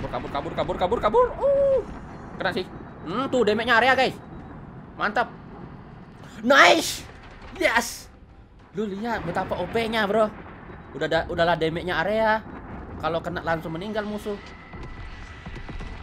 Kabur, kabur, kabur, kabur, kabur, kabur. Uh. Kena sih. Hmm, tuh damage-nya area, guys. Mantap. Nice. Yes. Lu lihat betapa OP-nya, Bro. Udah da udahlah damage-nya area. Kalau kena langsung meninggal musuh.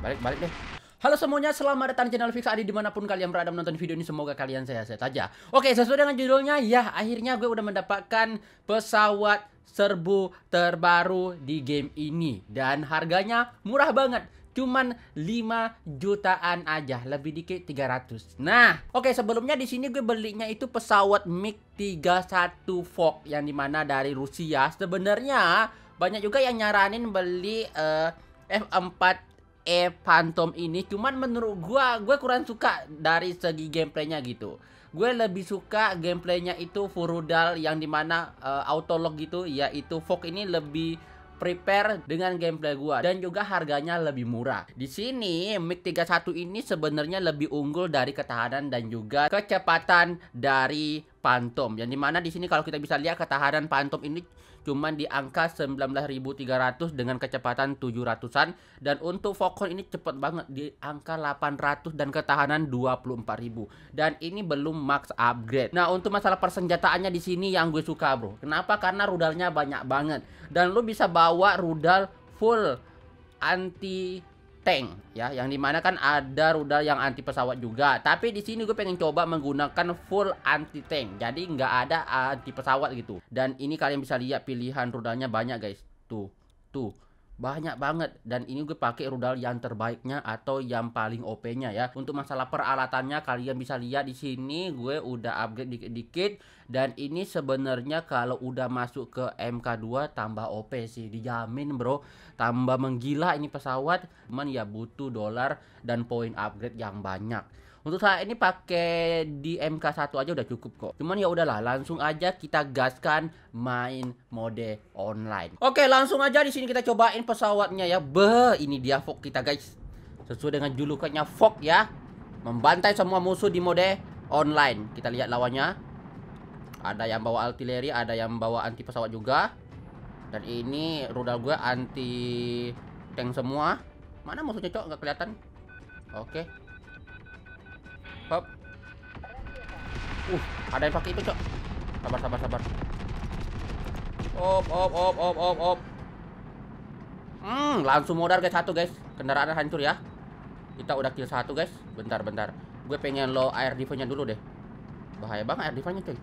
Balik, balik deh. Halo semuanya, selamat datang di channel Fix Adi dimanapun kalian berada menonton video ini Semoga kalian sehat-sehat aja Oke, sesuai dengan judulnya, ya akhirnya gue udah mendapatkan pesawat serbu terbaru di game ini dan harganya murah banget cuman 5 jutaan aja lebih dikit 300 nah oke okay, sebelumnya di sini gue belinya itu pesawat MiG 31 Fock yang dimana dari Rusia sebenarnya banyak juga yang nyaranin beli uh, eh, F4 E Phantom ini cuman menurut gue gue kurang suka dari segi gameplaynya gitu gue lebih suka gameplaynya itu Furudal yang dimana uh, autolog gitu yaitu Fog ini lebih prepare dengan gameplay gua dan juga harganya lebih murah. Di sini mic 31 ini sebenarnya lebih unggul dari ketahanan dan juga kecepatan dari Pantom. Yang dimana di sini kalau kita bisa lihat ketahanan Pantom ini cuman di angka 19.300 dengan kecepatan 700-an. Dan untuk Foghorn ini cepat banget di angka 800 dan ketahanan 24.000. Dan ini belum max upgrade. Nah untuk masalah persenjataannya di sini yang gue suka bro. Kenapa? Karena rudalnya banyak banget. Dan lu bisa bawa rudal full anti tank ya yang dimana kan ada rudal yang anti pesawat juga tapi di sini gue pengen coba menggunakan full anti tank jadi nggak ada anti pesawat gitu dan ini kalian bisa lihat pilihan rudalnya banyak guys tuh tuh banyak banget dan ini gue pakai rudal yang terbaiknya atau yang paling OP-nya ya. Untuk masalah peralatannya kalian bisa lihat di sini gue udah upgrade dikit-dikit dan ini sebenarnya kalau udah masuk ke MK2 tambah OP sih dijamin bro. Tambah menggila ini pesawat, cuman ya butuh dolar dan poin upgrade yang banyak. Untuk saat ini pakai di MK1 aja udah cukup kok. Cuman ya udahlah, langsung aja kita gaskan main mode online. Oke, langsung aja di sini kita cobain pesawatnya ya. Be, ini dia fog kita guys. Sesuai dengan julukannya fog ya. Membantai semua musuh di mode online. Kita lihat lawannya. Ada yang bawa artileri, ada yang bawa anti pesawat juga. Dan ini rudal gue anti tank semua. Mana musuhnya cok? Nggak kelihatan. Oke hop uh ada yang pakai itu cok sabar sabar sabar op op op op op op hmm langsung modal guys satu guys kendaraan hancur ya kita udah kill satu guys bentar bentar gue pengen lo air defense-nya dulu deh bahaya banget air defense-nya, cuy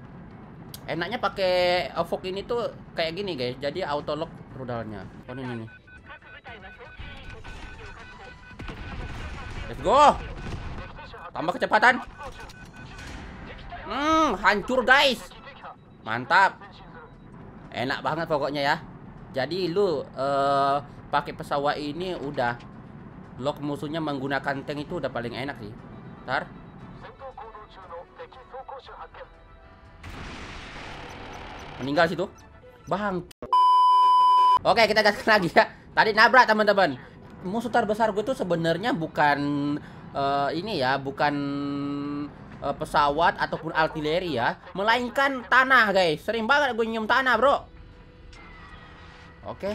enaknya pakai eh, fog ini tuh kayak gini guys jadi auto lock rudalnya oh ini nih let's go Tambah kecepatan. Hmm, hancur guys. Mantap. Enak banget pokoknya ya. Jadi lu uh, pakai pesawat ini udah blok musuhnya menggunakan tank itu udah paling enak sih. Ntar. Meninggal situ. Bang. Oke, kita gas lagi ya. Tadi nabrak teman-teman. Musuh terbesar gue tuh sebenarnya bukan uh, ini ya, bukan uh, pesawat ataupun artileri ya, melainkan tanah, guys. Sering banget gue nyium tanah, Bro. Oke. Okay.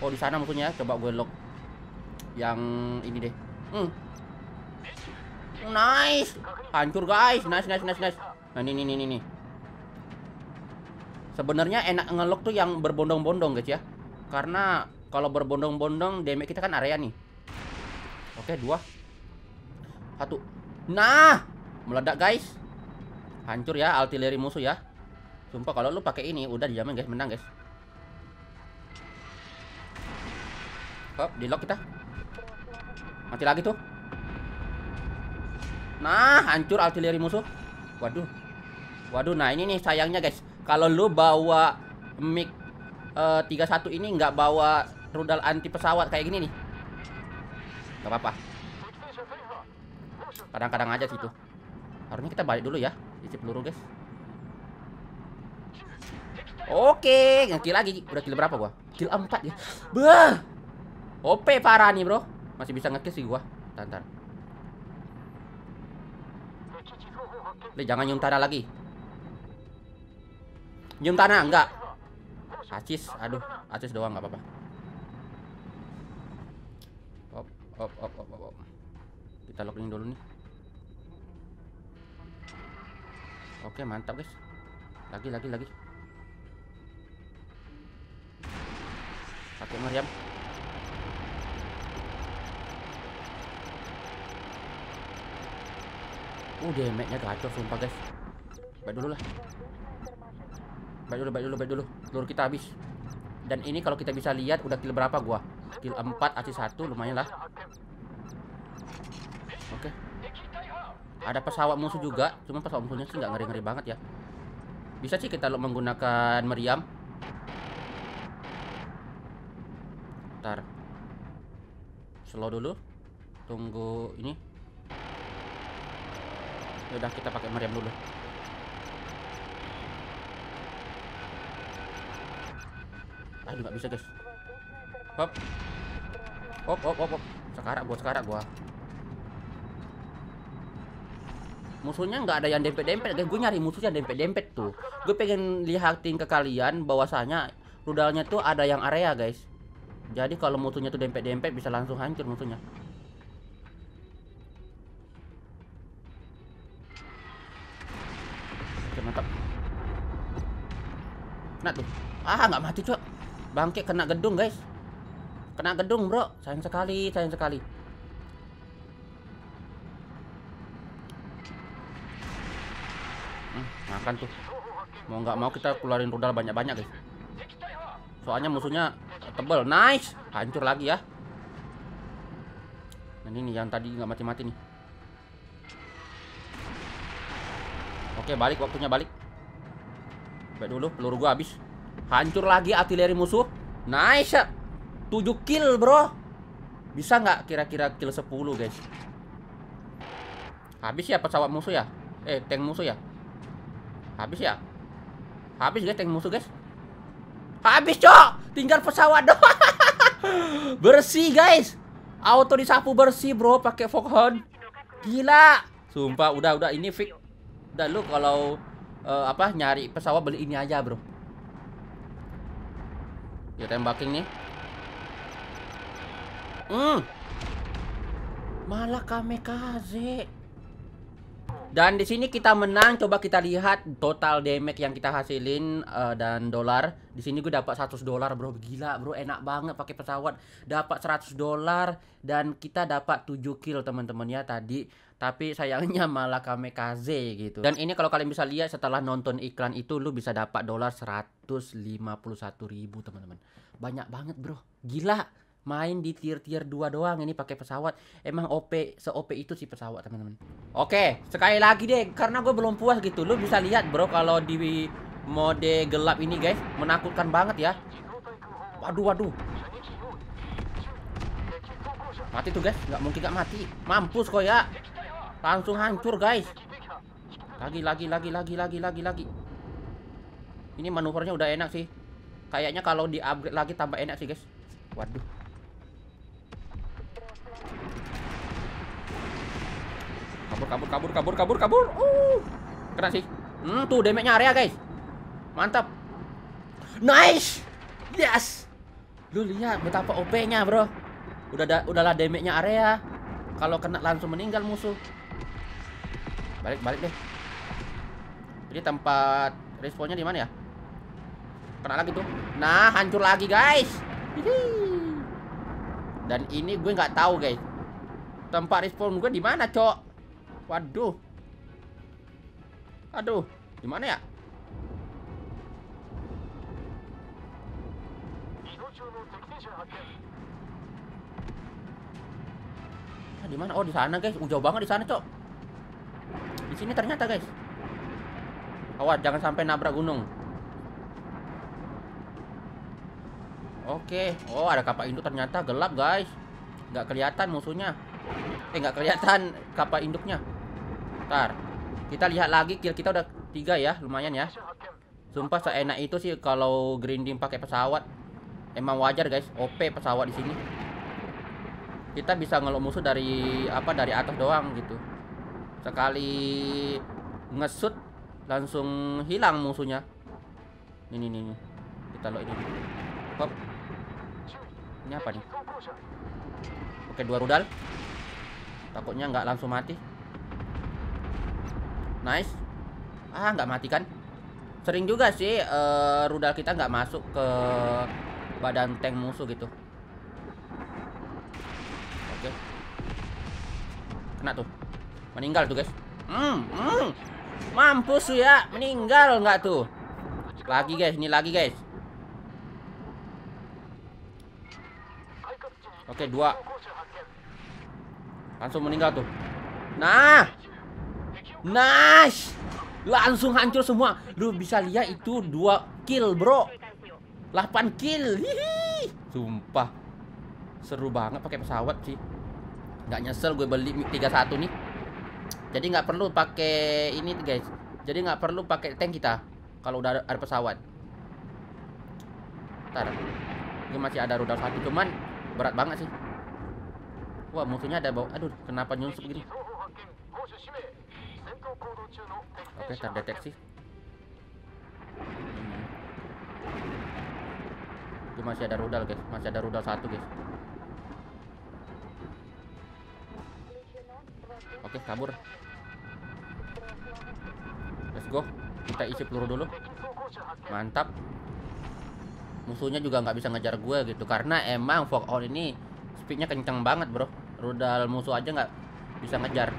Oh, di sana maksudnya. Coba gue lock yang ini deh. Hmm. Nice. Hancur, guys. Nice, nice, nice, nice. Nah, ini ini ini Sebenarnya enak ngelok tuh yang berbondong-bondong, guys ya. Karena kalau berbondong-bondong damage kita kan area nih. Oke, dua. Satu. Nah, meledak guys. Hancur ya artileri musuh ya. Sumpah kalau lu pakai ini udah dijamin guys menang guys. Hop, di lock kita. Mati lagi tuh. Nah, hancur artileri musuh. Waduh. Waduh, nah ini nih sayangnya guys. Kalau lu bawa mic uh, eh, 31 ini nggak bawa rudal anti pesawat kayak gini nih. Gak apa-apa kadang-kadang aja situ harusnya kita balik dulu ya isi peluru guys Oke, ngaki lagi. Udah kill berapa gua? Kill empat ya. Bah. OP parah nih, Bro. Masih bisa ngekill sih gua. Tantar. Lih, jangan nyium tanah lagi. Nyium tanah enggak. Acis, aduh, acis doang enggak apa-apa. Op, op, op, op, op. Kita login dulu nih. Oke, mantap, guys. Lagi, lagi, lagi. Pakai meriam. Uh, damage-nya kacau sumpah, guys. Baik dulu lah. Baik dulu, baik dulu, baik dulu. Telur kita habis. Dan ini kalau kita bisa lihat udah kill berapa gua? Kill 4, asis 1 lumayan lah. Ada pesawat musuh juga, cuma pesawat musuhnya sih nggak ngeri-ngeri banget ya. Bisa sih kita menggunakan meriam. Ntar. Slow dulu. Tunggu ini. Ya udah kita pakai meriam dulu. Ah, nggak bisa guys. Hop. Hop hop hop Sekarang, gua, sekarang gua. musuhnya nggak ada yang dempet-dempet gue nyari musuh yang dempet-dempet tuh gue pengen lihatin ke kalian bahwasanya rudalnya tuh ada yang area guys jadi kalau musuhnya tuh dempet-dempet bisa langsung hancur musuhnya Oke, mantap nah tuh ah nggak mati cok Bangkit kena gedung guys kena gedung bro sayang sekali sayang sekali makan tuh mau nggak mau kita keluarin rudal banyak-banyak guys soalnya musuhnya tebel nice hancur lagi ya dan ini yang tadi nggak mati-mati nih oke balik waktunya balik baik dulu peluru gua habis hancur lagi artileri musuh nice tujuh 7 kill bro bisa nggak kira-kira kill 10 guys habis ya pesawat musuh ya eh tank musuh ya Habis ya? Habis guys tank musuh guys. Habis cok, tinggal pesawat doh, bersih guys. Auto disapu bersih bro pakai foghorn. Gila. Sumpah udah udah ini fix. Udah lu kalau uh, apa nyari pesawat beli ini aja bro. Ya tembakin nih. Hmm. Malah kamikaze. Dan di sini kita menang. Coba kita lihat total damage yang kita hasilin uh, dan dolar. Di sini gue dapat 100 dolar, bro. Gila, bro. Enak banget pakai pesawat. Dapat 100 dolar dan kita dapat 7 kill, teman-teman ya tadi. Tapi sayangnya malah kamikaze gitu. Dan ini kalau kalian bisa lihat setelah nonton iklan itu lu bisa dapat dolar 151.000, teman-teman. Banyak banget, bro. Gila main di tier tier 2 doang ini pakai pesawat emang OP se OP itu sih pesawat teman-teman oke sekali lagi deh karena gue belum puas gitu lu bisa lihat bro kalau di mode gelap ini guys menakutkan banget ya waduh waduh mati tuh guys nggak mungkin nggak mati mampus kok ya langsung hancur guys lagi lagi lagi lagi lagi lagi lagi ini manuvernya udah enak sih kayaknya kalau di upgrade lagi tambah enak sih guys waduh Kabur, kabur, kabur, kabur, kabur, kabur. Uh. Kena sih. Hmm, tuh damage-nya area, guys. Mantap. Nice. Yes. Lu lihat betapa OP-nya, Bro. Udah da udahlah damage-nya area. Kalau kena langsung meninggal musuh. Balik, balik deh. Jadi tempat responnya di mana ya? Kena lagi tuh. Nah, hancur lagi, guys. Dan ini gue nggak tahu, guys. Tempat respon gue di mana, Cok? Waduh. Aduh, gimana ya? Nah, di mana? Oh, di sana, guys. Jauh banget di sana, Cok. Di sini ternyata, guys. Awas, jangan sampai nabrak gunung. Oke. Oh, ada kapal induk ternyata gelap, guys. Nggak kelihatan musuhnya. Eh, nggak kelihatan kapal induknya. Ntar Kita lihat lagi kill kita udah tiga ya, lumayan ya. Sumpah seenak itu sih kalau grinding pakai pesawat. Emang wajar guys, OP pesawat di sini. Kita bisa ngelok musuh dari apa dari atas doang gitu. Sekali ngesut langsung hilang musuhnya. Ini nih, nih. Kita lo ini. Hop. Ini apa nih? Oke, dua rudal. Takutnya nggak langsung mati. Nice. Ah, nggak mati kan? Sering juga sih uh, rudal kita nggak masuk ke badan tank musuh gitu. Oke. Okay. Kena tuh. Meninggal tuh, guys. Hmm, hmm. Mampus tuh ya, meninggal nggak tuh? Lagi guys, ini lagi guys. Oke, okay, dua. Langsung meninggal tuh. Nah, Nice. Langsung hancur semua. Lu bisa lihat itu dua kill, Bro. 8 kill. Hihi. Sumpah. Seru banget pakai pesawat sih. Gak nyesel gue beli MiG 31 nih. Jadi gak perlu pakai ini, guys. Jadi gak perlu pakai tank kita kalau udah ada pesawat. Ntar. Ini masih ada rudal satu cuman berat banget sih. Wah, musuhnya ada bawa. Aduh, kenapa nyusup gini? Oke, okay, terdeteksi. Itu masih ada rudal, guys. Masih ada rudal satu, guys. Oke, kabur. Let's go. Kita isi peluru dulu. Mantap. Musuhnya juga nggak bisa ngejar gue gitu karena emang fog all ini speednya kenceng banget, bro. Rudal musuh aja nggak bisa ngejar.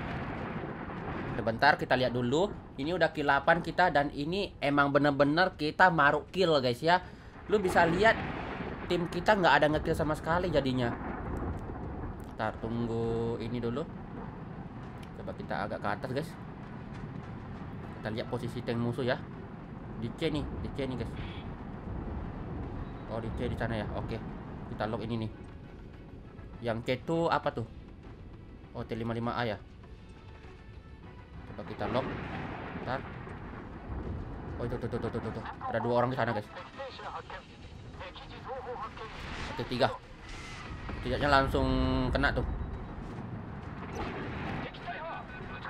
Sebentar kita lihat dulu. Ini udah kill 8 kita dan ini emang bener-bener kita maruk kill guys ya. Lu bisa lihat tim kita nggak ada ngekill sama sekali jadinya. kita tunggu ini dulu. Coba kita agak ke atas guys. Kita lihat posisi tank musuh ya. Di C nih, di C nih guys. Oh di C di sana ya. Oke. Kita lock ini nih. Yang C itu apa tuh? Oh T55A ya coba kita lock ntar oh itu tuh tuh tuh tuh tuh ada dua orang di sana guys oke tiga tidaknya langsung kena tuh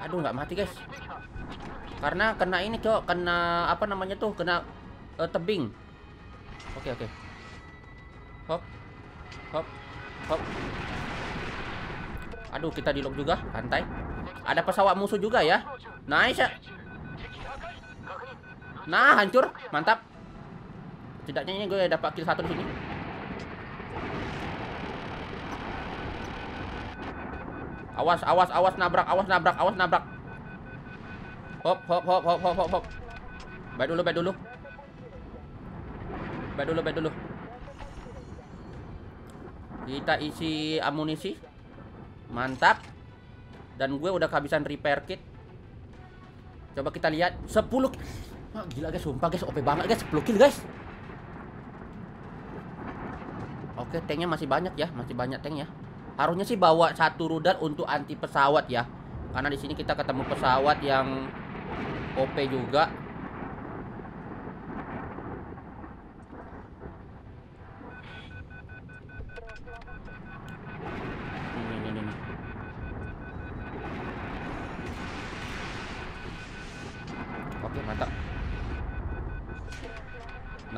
aduh nggak mati guys karena kena ini cok kena apa namanya tuh kena uh, tebing oke oke hop hop hop aduh kita di lock juga santai ada pesawat musuh juga ya. Nice ya. Nah, hancur. Mantap. Tidaknya ini gue dapat kill satu di sini. Awas, awas, awas nabrak, awas nabrak, awas nabrak. hop, hop, hop, hop, hop, hop. Baik dulu, baik dulu. Baik dulu, baik dulu. Kita isi amunisi. Mantap. Dan gue udah kehabisan repair kit. Coba kita lihat 10 Wah, gila guys, sumpah guys, OP banget guys, 10 kill guys. Oke, tanknya masih banyak ya, masih banyak tank ya. Harusnya sih bawa satu rudal untuk anti pesawat ya. Karena di sini kita ketemu pesawat yang OP juga.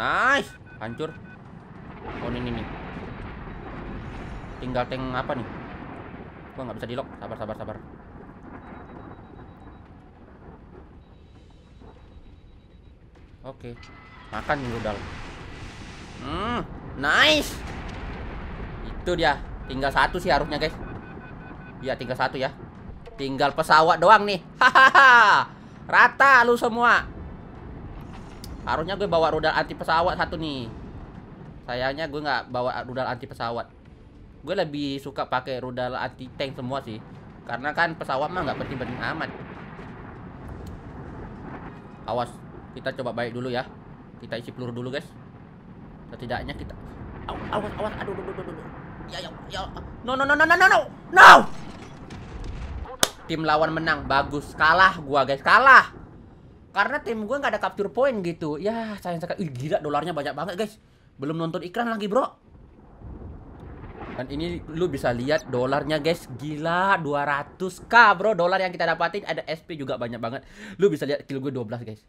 Nice. Hancur. Oh, ini nih. Tinggal tank apa nih? Gua nggak bisa di lock Sabar, sabar, sabar. Oke. Makan dulu rudal. Hmm, nice. Itu dia. Tinggal satu sih harusnya, guys. Iya, tinggal satu ya. Tinggal pesawat doang nih. Hahaha. Rata lu semua. Harusnya gue bawa rudal anti pesawat satu nih. Sayangnya gue nggak bawa rudal anti pesawat. Gue lebih suka pakai rudal anti tank semua sih. Karena kan pesawat mah nggak penting-penting amat. Awas, kita coba baik dulu ya. Kita isi peluru dulu, guys. Setidaknya kita awas awas awas aduh aduh aduh aduh. Ya ya ya. No no no no no no no. No. Tim lawan menang. Bagus. Kalah gua, guys. Kalah karena tim gue nggak ada capture point gitu ya sayang sekali Ih, gila dolarnya banyak banget guys belum nonton iklan lagi bro dan ini lu bisa lihat dolarnya guys gila 200k bro dolar yang kita dapatin ada SP juga banyak banget lu bisa lihat kill gue 12 guys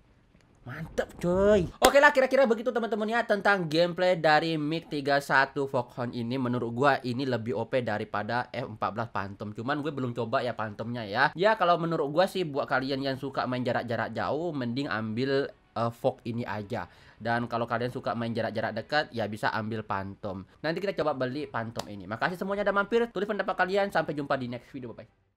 Mantap coy Oke lah kira-kira begitu teman-teman ya Tentang gameplay dari MiG-31 Foghorn ini Menurut gue ini lebih OP daripada F-14 Phantom Cuman gue belum coba ya Phantomnya ya Ya kalau menurut gue sih buat kalian yang suka main jarak-jarak jauh Mending ambil uh, eh, Fog ini aja dan kalau kalian suka main jarak-jarak dekat ya bisa ambil Phantom nanti kita coba beli Phantom ini makasih semuanya udah mampir tulis pendapat kalian sampai jumpa di next video bye bye